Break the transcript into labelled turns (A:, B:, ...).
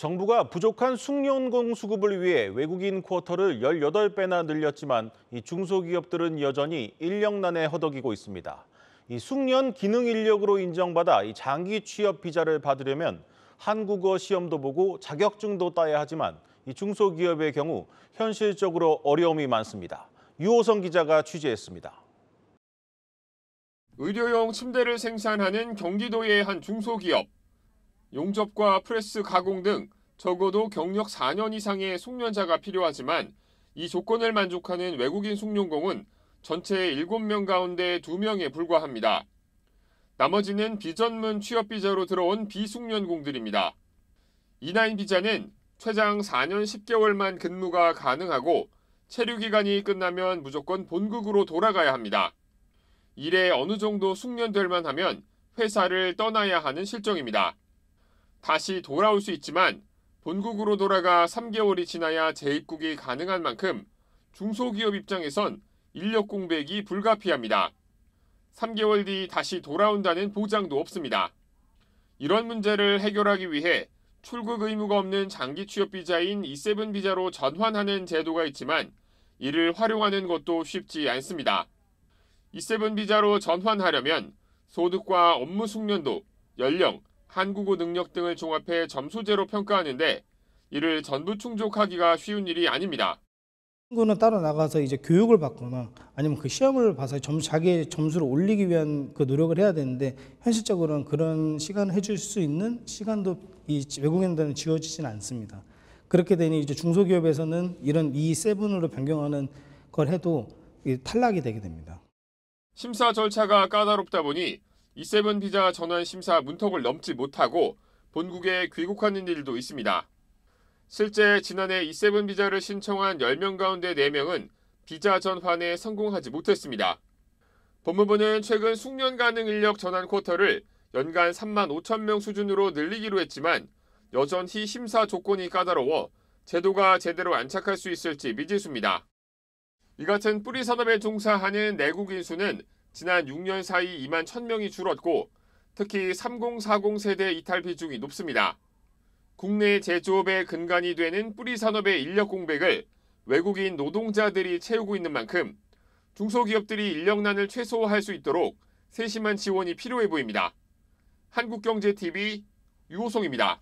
A: 정부가 부족한 숙련공 수급을 위해 외국인 쿼터를 18배나 늘렸지만 이 중소기업들은 여전히 인력난에 허덕이고 있습니다. 이 숙련 기능 인력으로 인정받아 이 장기 취업 비자를 받으려면 한국어 시험도 보고 자격증도 따야 하지만 이 중소기업의 경우 현실적으로 어려움이 많습니다. 유호성 기자가 취재했습니다.
B: 의료용 침대를 생산하는 경기도의 한 중소기업. 용접과 프레스 가공 등 적어도 경력 4년 이상의 숙련자가 필요하지만 이 조건을 만족하는 외국인 숙련공은 전체 7명 가운데 2명에 불과합니다. 나머지는 비전문 취업 비자로 들어온 비숙련공들입니다. 이나9 비자는 최장 4년 10개월만 근무가 가능하고 체류 기간이 끝나면 무조건 본국으로 돌아가야 합니다. 일에 어느 정도 숙련될 만하면 회사를 떠나야 하는 실정입니다. 다시 돌아올 수 있지만 본국으로 돌아가 3개월이 지나야 재입국이 가능한 만큼 중소기업 입장에선 인력 공백이 불가피합니다. 3개월 뒤 다시 돌아온다는 보장도 없습니다. 이런 문제를 해결하기 위해 출국 의무가 없는 장기 취업 비자인 E7 비자로 전환하는 제도가 있지만 이를 활용하는 것도 쉽지 않습니다. E7 비자로 전환하려면 소득과 업무 숙련도, 연령, 한국어 능력 등을 종합해 점수제로 평가하는데 이를 전부 충족하기가 쉬운 일이 아닙니다.
C: 친구는 따로 나가서 이제 교육을 받거나 아니면 그 시험을 봐서 점 자기 점수를 올리기 위한 그 노력을 해야 되는데 현실적으로는 그런 시간을 해줄 수 있는 시간도 이 외국인들은 지어지진 않습니다. 그렇게 되니 이제 중소기업에서는 이런 E7으로 변경하는 걸 해도 탈락이 되게 됩니다.
B: 심사 절차가 까다롭다 보니 E7 비자 전환 심사 문턱을 넘지 못하고 본국에 귀국하는 일도 있습니다. 실제 지난해 E7 비자를 신청한 10명 가운데 4명은 비자 전환에 성공하지 못했습니다. 법무부는 최근 숙련 가능 인력 전환 쿼터를 연간 3만 5천 명 수준으로 늘리기로 했지만 여전히 심사 조건이 까다로워 제도가 제대로 안착할 수 있을지 미지수입니다. 이 같은 뿌리 산업에 종사하는 내국인 수는 지난 6년 사이 2만 1000명이 줄었고 특히 3040 세대 이탈 비중이 높습니다. 국내 제조업의 근간이 되는 뿌리 산업의 인력 공백을 외국인 노동자들이 채우고 있는 만큼 중소기업들이 인력난을 최소화할 수 있도록 세심한 지원이 필요해 보입니다. 한국경제TV 유호성입니다.